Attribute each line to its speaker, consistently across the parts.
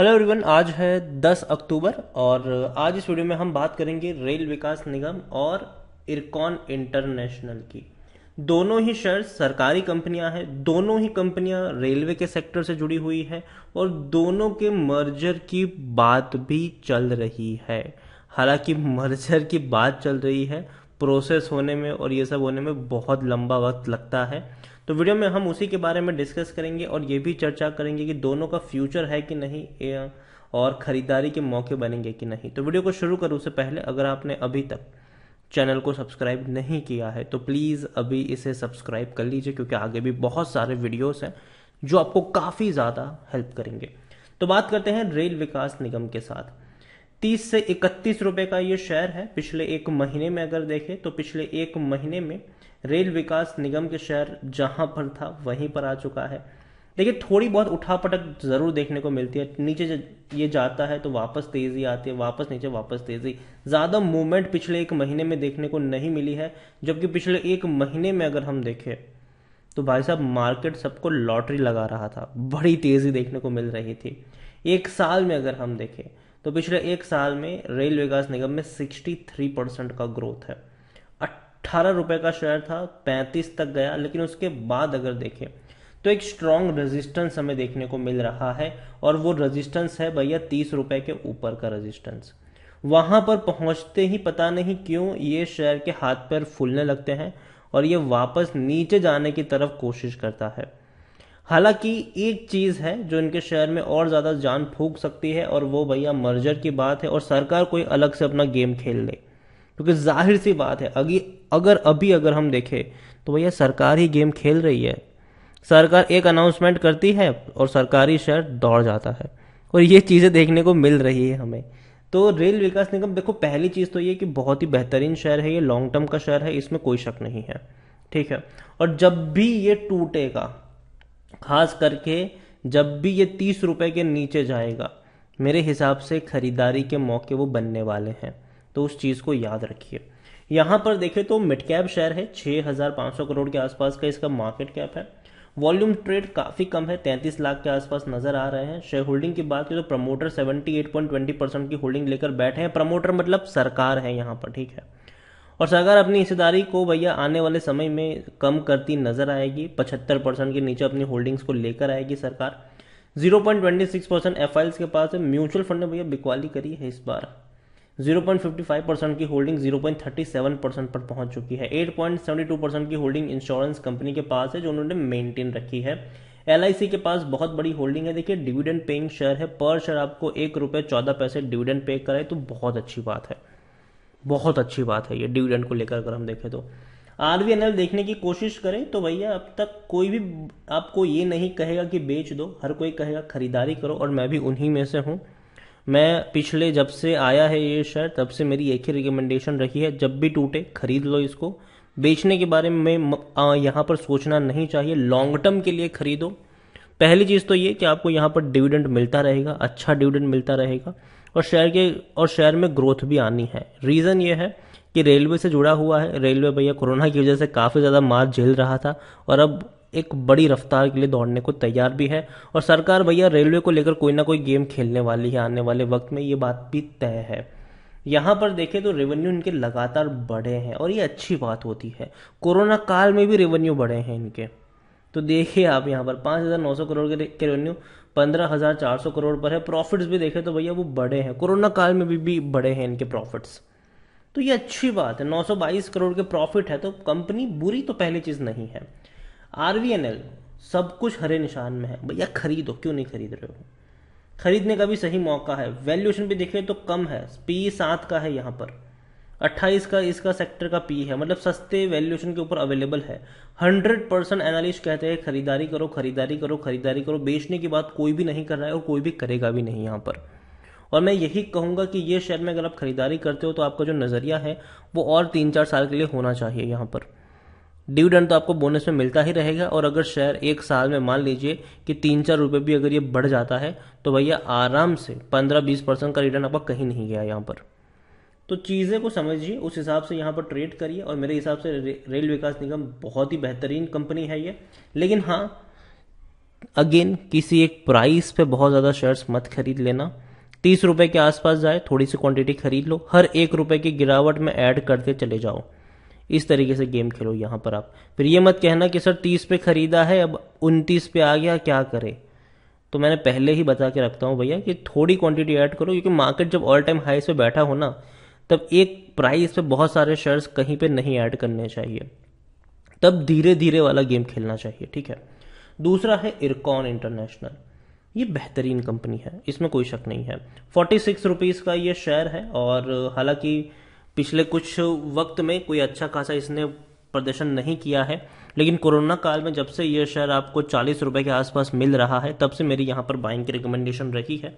Speaker 1: hello everyone आज है 10 अक्टूबर और आज इस वीडियो में हम बात करेंगे रेल विकास निगम और इरकॉन इंटरनेशनल की दोनों ही शेयर सरकारी कंपनियां हैं दोनों ही कंपनियां रेलवे के सेक्टर से जुड़ी हुई है और दोनों के मर्जर की बात भी चल रही है हालांकि मर्जर की बात चल रही है प्रोसेस होने में और ये सब होने में बहुत लंबा वक्त लगता है तो वीडियो में हम उसी के बारे में डिस्कस करेंगे और ये भी चर्चा करेंगे कि दोनों का फ्यूचर है कि नहीं और ख़रीदारी के मौके बनेंगे कि नहीं तो वीडियो को शुरू करूँ से पहले अगर आपने अभी तक चैनल को सब्सक्राइब नहीं किया है तो प्लीज़ अभी इसे सब्सक्राइब कर लीजिए क्योंकि आगे भी बहुत सारे वीडियोस हैं जो आपको काफ़ी ज़्यादा हेल्प करेंगे तो बात करते हैं रेल विकास निगम के साथ तीस से इकतीस रुपए का ये शेयर है पिछले एक महीने में अगर देखें तो पिछले एक महीने में रेल विकास निगम के शेयर जहां पर था वहीं पर आ चुका है देखिए थोड़ी बहुत उठापटक जरूर देखने को मिलती है नीचे ये जाता है तो वापस तेजी आती है वापस नीचे वापस तेजी ज़्यादा मूवमेंट पिछले एक महीने में देखने को नहीं मिली है जबकि पिछले एक महीने में अगर हम देखें तो भाई साहब मार्केट सबको लॉटरी लगा रहा था बड़ी तेज़ी देखने को मिल रही थी एक साल में अगर हम देखें तो पिछले एक साल में रेल विकास निगम में 63 परसेंट का ग्रोथ है अट्ठारह रुपए का शेयर था पैंतीस तक गया लेकिन उसके बाद अगर देखें तो एक स्ट्रॉन्ग रेजिस्टेंस हमें देखने को मिल रहा है और वो रेजिस्टेंस है भैया तीस रुपए के ऊपर का रेजिस्टेंस वहां पर पहुंचते ही पता नहीं क्यों ये शेयर के हाथ पैर फूलने लगते हैं और ये वापस नीचे जाने की तरफ कोशिश करता है हालांकि एक चीज़ है जो इनके शहर में और ज़्यादा जान फूक सकती है और वो भैया मर्जर की बात है और सरकार कोई अलग से अपना गेम खेल ले क्योंकि जाहिर सी बात है अभी अगर अभी अगर हम देखें तो भैया सरकार ही गेम खेल रही है सरकार एक अनाउंसमेंट करती है और सरकारी शहर दौड़ जाता है और ये चीज़ें देखने को मिल रही है हमें तो रेल विकास निगम देखो पहली चीज़ तो ये कि बहुत ही बेहतरीन शहर है ये लॉन्ग टर्म का शहर है इसमें कोई शक नहीं है ठीक है और जब भी ये टूटेगा खास करके जब भी ये तीस रुपये के नीचे जाएगा मेरे हिसाब से ख़रीदारी के मौके वो बनने वाले हैं तो उस चीज़ को याद रखिए यहाँ पर देखें तो मिड कैप शेयर है 6,500 करोड़ के आसपास का इसका मार्केट कैप है वॉल्यूम ट्रेड काफ़ी कम है 33 लाख के आसपास नज़र आ रहे हैं शेयर होल्डिंग की बात करें तो प्रमोटर 78.20 परसेंट की होल्डिंग लेकर बैठे हैं प्रमोटर मतलब सरकार है यहाँ पर ठीक है और सरकार अपनी हिस्सेदारी को भैया आने वाले समय में कम करती नजर आएगी पचहत्तर परसेंट के नीचे अपनी होल्डिंग्स को लेकर आएगी सरकार zero point twenty six percent F I के पास म्यूचुअल फंड ने भैया बिकवाली करी है इस बार zero point fifty five percent की holding zero point thirty seven percent पर पहुंच चुकी है eight point seventy two percent की होल्डिंग इंश्योरेंस कंपनी के पास है जो उन्होंने मेंटेन रखी है एल के पास बहुत बड़ी होल्डिंग है देखिए डिविडेंड पेइंग शेयर है पर शेयर आपको एक रुपये चौदह पैसे डिविडेंड पे कराए तो बहुत अच्छी बात है बहुत अच्छी बात है ये डिविडेंड को लेकर अगर हम देखें तो आर वी एन देखने की कोशिश करें तो भैया अब तक कोई भी आपको ये नहीं कहेगा कि बेच दो हर कोई कहेगा खरीदारी करो और मैं भी उन्हीं में से हूँ मैं पिछले जब से आया है ये शेयर तब से मेरी एक ही रिकमेंडेशन रही है जब भी टूटे खरीद लो इसको बेचने के बारे में यहाँ पर सोचना नहीं चाहिए लॉन्ग टर्म के लिए खरीदो पहली चीज़ तो ये कि आपको यहाँ पर डिविडेंड मिलता रहेगा अच्छा डिविडेंड मिलता रहेगा और शहर के और शहर में ग्रोथ भी आनी है रीज़न ये है कि रेलवे से जुड़ा हुआ है रेलवे भैया कोरोना की वजह से काफ़ी ज़्यादा मार झेल रहा था और अब एक बड़ी रफ्तार के लिए दौड़ने को तैयार भी है और सरकार भैया रेलवे को लेकर कोई ना कोई गेम खेलने वाली है आने वाले वक्त में ये बात भी तय है यहाँ पर देखें तो रेवेन्यू इनके लगातार बढ़े हैं और ये अच्छी बात होती है कोरोना काल में भी रेवेन्यू बढ़े हैं इनके तो देखिए आप यहाँ पर पाँच हज़ार नौ सौ करोड़ के रेवेन्यू पंद्रह हज़ार चार सौ करोड़ पर है प्रॉफिट्स भी देखें तो भैया वो बड़े हैं कोरोना काल में भी, भी बड़े हैं इनके प्रॉफिट्स तो ये अच्छी बात है 922 करोड़ के प्रॉफिट है तो कंपनी बुरी तो पहली चीज़ नहीं है आर सब कुछ हरे निशान में है भैया खरीदो क्यों नहीं खरीद रहे हो खरीदने का भी सही मौका है वैल्यूएशन भी देखें तो कम है पी सात का है यहाँ पर अट्ठाईस का इसका सेक्टर का पी है मतलब सस्ते वैल्यूएशन के ऊपर अवेलेबल है हंड्रेड परसेंट एनालिस्ट कहते हैं खरीदारी करो खरीदारी करो खरीदारी करो बेचने की बात कोई भी नहीं कर रहा है और कोई भी करेगा भी नहीं यहाँ पर और मैं यही कहूँगा कि ये शेयर में अगर आप खरीदारी करते हो तो आपका जो नज़रिया है वो और तीन चार साल के लिए होना चाहिए यहाँ पर डिविडेंड तो आपको बोनस में मिलता ही रहेगा और अगर शेयर एक साल में मान लीजिए कि तीन चार रुपये भी अगर ये बढ़ जाता है तो भैया आराम से पंद्रह बीस परसेंट का रिटर्न आपका कहीं नहीं गया यहाँ पर तो चीज़ें को समझिए उस हिसाब से यहाँ पर ट्रेड करिए और मेरे हिसाब से रे, रेल विकास निगम बहुत ही बेहतरीन कंपनी है ये लेकिन हाँ अगेन किसी एक प्राइस पे बहुत ज़्यादा शेयर्स मत खरीद लेना तीस रुपये के आसपास जाए थोड़ी सी क्वांटिटी खरीद लो हर एक रुपये की गिरावट में ऐड करते चले जाओ इस तरीके से गेम खेलो यहाँ पर आप फिर ये मत कहना कि सर तीस पे खरीदा है अब उनतीस पे आ गया क्या करें तो मैंने पहले ही बता के रखता हूँ भैया कि थोड़ी क्वांटिटी ऐड करो क्योंकि मार्केट जब ऑल टाइम हाई पे बैठा हो ना तब एक प्राइस पे बहुत सारे शेयर्स कहीं पे नहीं ऐड करने चाहिए तब धीरे धीरे वाला गेम खेलना चाहिए ठीक है दूसरा है इरकॉन इंटरनेशनल ये बेहतरीन कंपनी है इसमें कोई शक नहीं है फोर्टी सिक्स रुपीज़ का ये शेयर है और हालांकि पिछले कुछ वक्त में कोई अच्छा खासा इसने प्रदर्शन नहीं किया है लेकिन कोरोना काल में जब से ये शेयर आपको चालीस रुपये के आसपास मिल रहा है तब से मेरी यहाँ पर बाइंग की रिकमेंडेशन रही है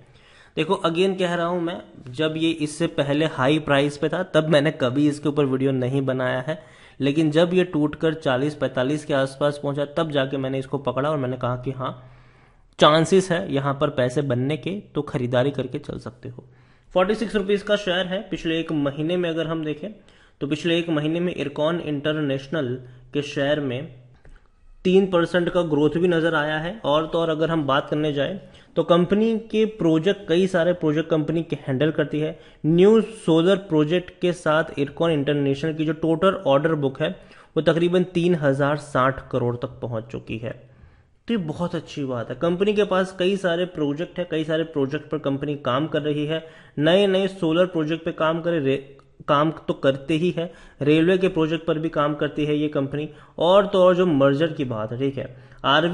Speaker 1: देखो अगेन कह रहा हूं मैं जब ये इससे पहले हाई प्राइस पे था तब मैंने कभी इसके ऊपर वीडियो नहीं बनाया है लेकिन जब ये टूट कर चालीस पैंतालीस के आसपास पहुंचा तब जाके मैंने इसको पकड़ा और मैंने कहा कि हाँ चांसेस है यहाँ पर पैसे बनने के तो खरीदारी करके चल सकते हो फोर्टी सिक्स रुपीज़ का शेयर है पिछले एक महीने में अगर हम देखें तो पिछले एक महीने में इरकॉन इंटरनेशनल के शेयर में तीन परसेंट का ग्रोथ भी नज़र आया है और तो और अगर हम बात करने जाए तो कंपनी के प्रोजेक्ट कई सारे प्रोजेक्ट कंपनी के हैंडल करती है न्यू सोलर प्रोजेक्ट के साथ इरकॉन इंटरनेशनल की जो टोटल ऑर्डर बुक है वो तकरीबन तीन हज़ार साठ करोड़ तक पहुंच चुकी है तो ये बहुत अच्छी बात है कंपनी के पास कई सारे प्रोजेक्ट है कई सारे प्रोजेक्ट पर कंपनी काम कर रही है नए नए सोलर प्रोजेक्ट पे काम कर काम तो करते ही है रेलवे के प्रोजेक्ट पर भी काम करती है ये कंपनी और तो और जो मर्जर की बात है ठीक है आर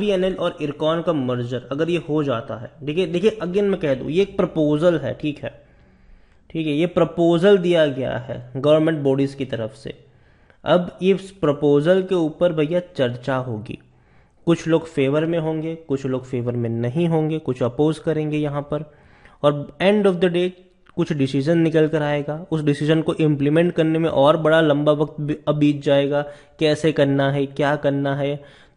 Speaker 1: और इरकॉन का मर्जर अगर ये हो जाता है ठीक है देखिए अगेन मैं कह दूँ ये एक प्रपोजल है ठीक है ठीक है ये प्रपोजल दिया गया है गवर्नमेंट बॉडीज़ की तरफ से अब इस प्रपोजल के ऊपर भैया चर्चा होगी कुछ लोग फेवर में होंगे कुछ लोग फेवर में नहीं होंगे कुछ अपोज करेंगे यहाँ पर और एंड ऑफ द डे कुछ डिसीजन निकल कर आएगा उस डिसीजन को इम्प्लीमेंट करने में और बड़ा लंबा वक्त अब बीत जाएगा कैसे करना है क्या करना है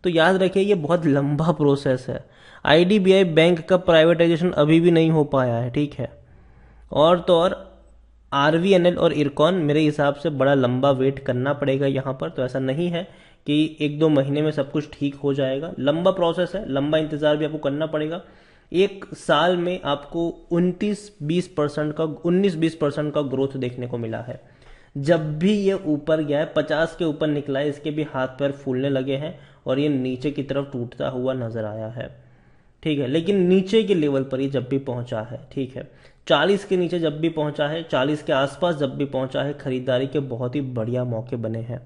Speaker 1: तो याद रखिए ये बहुत लंबा प्रोसेस है आईडीबीआई बैंक का प्राइवेटाइजेशन अभी भी नहीं हो पाया है ठीक है और तो और आर और इरकॉन मेरे हिसाब से बड़ा लंबा वेट करना पड़ेगा यहाँ पर तो ऐसा नहीं है कि एक दो महीने में सब कुछ ठीक हो जाएगा लंबा प्रोसेस है लंबा इंतज़ार भी आपको करना पड़ेगा एक साल में आपको 29 20 परसेंट का 19 20 परसेंट का ग्रोथ देखने को मिला है जब भी ये ऊपर गया है 50 के ऊपर निकला है इसके भी हाथ पैर फूलने लगे हैं और ये नीचे की तरफ टूटता हुआ नजर आया है ठीक है लेकिन नीचे के लेवल पर ये जब भी पहुंचा है ठीक है 40 के नीचे जब भी पहुंचा है 40 के आसपास जब भी पहुंचा है खरीदारी के बहुत ही बढ़िया मौके बने हैं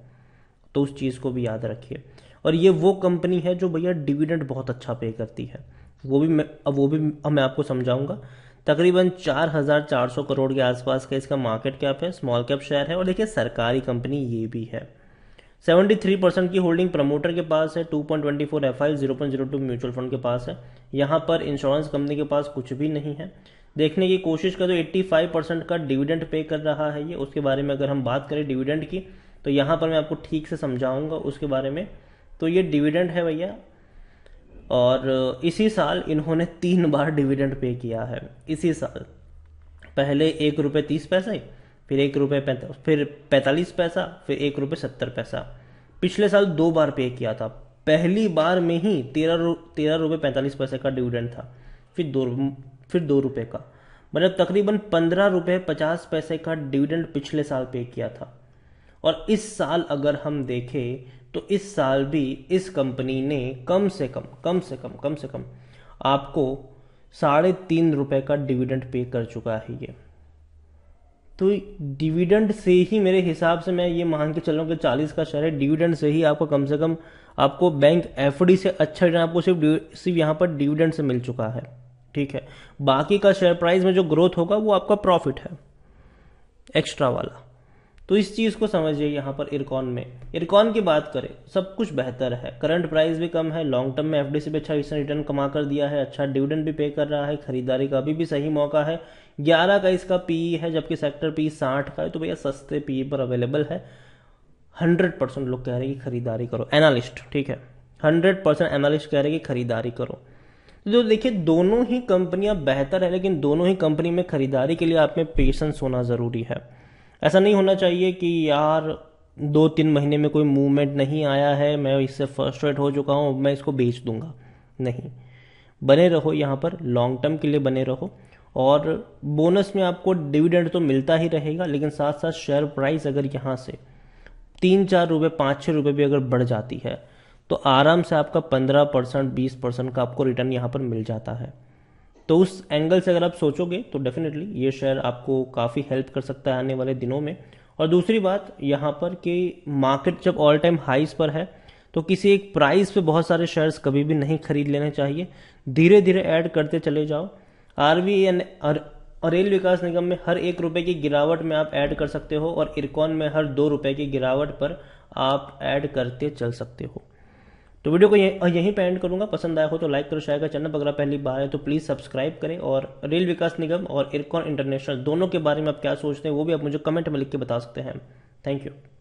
Speaker 1: तो उस चीज़ को भी याद रखिए और ये वो कंपनी है जो भैया डिविडेंड बहुत अच्छा पे करती है वो भी मैं अब वो भी अब मैं आपको समझाऊंगा तकरीबन चार चार हज़ार सौ करोड़ के आसपास का इसका मार्केट कैप है स्मॉल कैप शेयर है और देखिए सरकारी कंपनी ये भी है 73 परसेंट की होल्डिंग प्रमोटर के पास है 2.24 F I zero mutual fund के पास है यहाँ पर इंश्योरेंस कंपनी के पास कुछ भी नहीं है देखने की कोशिश करो 85 परसेंट का डिविडेंड पे कर रहा है ये उसके बारे में अगर हम बात करें डिविडेंड की तो यहाँ पर मैं आपको ठीक से समझाऊंगा उसके बारे में तो ये डिविडेंड है भैया और इसी साल इन्होंने तीन बार डिविडेंड पे किया है इसी साल पहले एक रुपये तीस पैसे फिर एक रुपये फिर पैंतालीस पैसा फिर एक रुपये सत्तर पैसा पिछले साल दो बार पे किया था पहली बार में ही तेरह रु तेरह रुपये पैंतालीस पैसे का डिविडेंड था फिर दो फिर दो रुपये का मतलब तकरीबन पंद्रह रुपये पचास पैसे का डिविडेंड पिछले साल पे किया था और इस साल अगर हम देखें तो इस साल भी इस कंपनी ने कम से कम कम से कम कम से कम आपको साढ़े तीन रुपये का डिविडेंड पे कर चुका है ये तो डिविडेंड से ही मेरे हिसाब से मैं ये मान के चल रहा हूँ कि चालीस का शेयर है डिविडेंड से ही आपको कम से कम आपको बैंक एफ से अच्छा रिटर्न आपको सिर्फ सिर्फ यहाँ पर डिविडेंड से मिल चुका है ठीक है बाकी का शेयर प्राइस में जो ग्रोथ होगा वो आपका प्रॉफिट है एक्स्ट्रा वाला तो इस चीज़ को समझिए यहाँ पर इरकॉन में इरकॉन की बात करें सब कुछ बेहतर है करंट प्राइस भी कम है लॉन्ग टर्म में एफ पे अच्छा रिटर्न कमा कर दिया है अच्छा डिविडेंड भी पे कर रहा है खरीदारी का अभी भी सही मौका है ग्यारह का इसका पीई e है जबकि सेक्टर पी e साठ का है तो भैया सस्ते पी e पर अवेलेबल है हंड्रेड परसेंट लोग कह रहे हैं कि खरीदारी करो एनालिस्ट ठीक है हंड्रेड परसेंट एनालिस्ट कह रहे हैं कि खरीदारी करो तो देखिए दोनों ही कंपनियां बेहतर है लेकिन दोनों ही कंपनी में खरीदारी के लिए आप में पेशेंस होना ज़रूरी है ऐसा नहीं होना चाहिए कि यार दो तीन महीने में कोई मूवमेंट नहीं आया है मैं इससे फर्स्ट्रेट हो चुका हूँ मैं इसको बेच दूंगा नहीं बने रहो यहाँ पर लॉन्ग टर्म के लिए बने रहो और बोनस में आपको डिविडेंड तो मिलता ही रहेगा लेकिन साथ साथ शेयर प्राइस अगर यहाँ से तीन चार रुपये पाँच छः रुपये भी अगर बढ़ जाती है तो आराम से आपका पंद्रह परसेंट बीस परसेंट का आपको रिटर्न यहाँ पर मिल जाता है तो उस एंगल से अगर आप सोचोगे तो डेफिनेटली ये शेयर आपको काफ़ी हेल्प कर सकता है आने वाले दिनों में और दूसरी बात यहाँ पर कि मार्केट जब ऑल टाइम हाइज पर है तो किसी एक प्राइस पे बहुत सारे शेयर्स कभी भी नहीं खरीद लेने चाहिए धीरे धीरे ऐड करते चले जाओ R V N rail Vikas Nigam में हर एक रुपये की गिरावट में आप ऐड कर सकते हो और इरकॉन में हर दो रुपये की गिरावट पर आप ऐड करते चल सकते हो तो वीडियो को यहीं पर एंड करूंगा पसंद आया हो तो लाइक करो शायद का चैनल अगर पहली बार है तो प्लीज़ सब्सक्राइब करें और रेल विकास निगम और इरकॉन इंटरनेशनल दोनों के बारे में आप क्या सोचते हैं वो भी आप मुझे कमेंट में लिख के बता सकते हैं थैंक यू